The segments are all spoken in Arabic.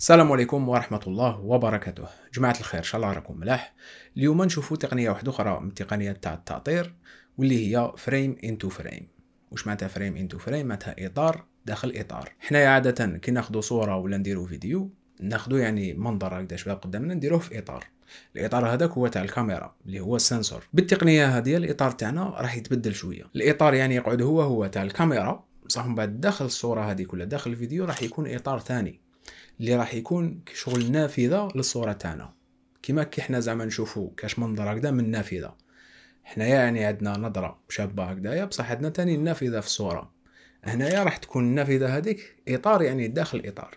السلام عليكم ورحمة الله وبركاته جماعة الخير إن شاء الله راكم ملاح اليوم نشوفو تقنية واحدة أخرى من التقنيات تاع التعطير واللي هي فريم انتو فريم واش معناتها فريم انتو فريم معناتها إطار داخل إطار حنايا عادة كي ناخدو صورة ولا نديرو فيديو ناخدو يعني منظر هكذا شباب قدامنا نديروه في إطار الاطار هذاك هو تاع الكاميرا اللي هو السنسور بالتقنيه هذه الاطار تاعنا راح يتبدل شويه الاطار يعني يقعد هو هو تاع الكاميرا بصح من بعد داخل الصوره هذه كلها داخل الفيديو راح يكون اطار ثاني اللي راح يكون شغل نافذه للصوره تاعنا كيما كي حنا زعما نشوفو كاش منظر هكذا من نافذه حنايا يعني عندنا نظره شابه هكذايا بصح عندنا تاني النافذه في الصوره هنايا راح تكون النافذه هذيك اطار يعني داخل اطار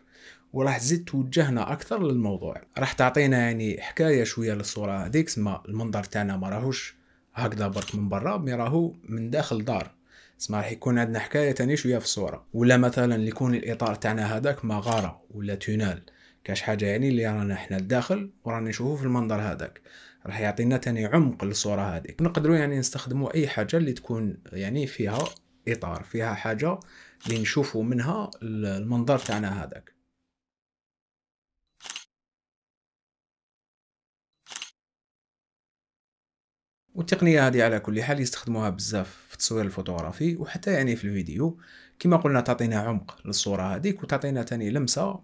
وراح تزيد توجهنا اكثر للموضوع راح تعطينا يعني حكايه شويه للصوره هذيك سما المنظر تاعنا ما راهوش هكذا برك من برا مي راهو من داخل دار سما راح يكون عندنا حكايه ثاني شويه في الصوره ولا مثلا يكون الاطار تاعنا هذاك مغاره ولا تونال كاش حاجه يعني اللي رانا احنا الداخل ورانا نشوفوه في المنظر هذاك راح يعطينا تاني عمق للصوره هذه نقدروا يعني نستخدموا اي حاجه اللي تكون يعني فيها اطار فيها حاجه اللي نشوفوا منها المنظر تاعنا هذاك والتقنيه هذه على كل حال يستخدموها بزاف في التصوير الفوتوغرافي وحتى يعني في الفيديو كما قلنا تعطينا عمق للصوره هذيك وتعطينا تاني لمسه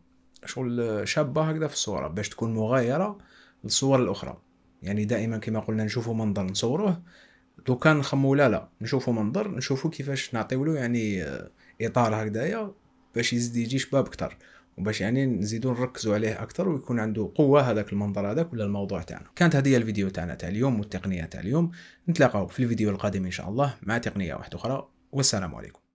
شغل شابه هكذا في الصوره باش تكون مغايره للصور الاخرى يعني دائما كما قلنا نشوفوا منظر نصوروه لو كان نخمو لا لا نشوفوا منظر نشوفوا كيفاش نعطيولو يعني آه، اطار هكذايا باش يزيد يجي شباب اكثر وباش يعني نزيدو نركزوا عليه اكثر ويكون عنده قوه هذاك المنظر هذاك ولا الموضوع تاعنا كانت هذه الفيديو تاعنا تاع اليوم والتقنيه تاع اليوم نتلاقاو في الفيديو القادم ان شاء الله مع تقنيه واحده اخرى والسلام عليكم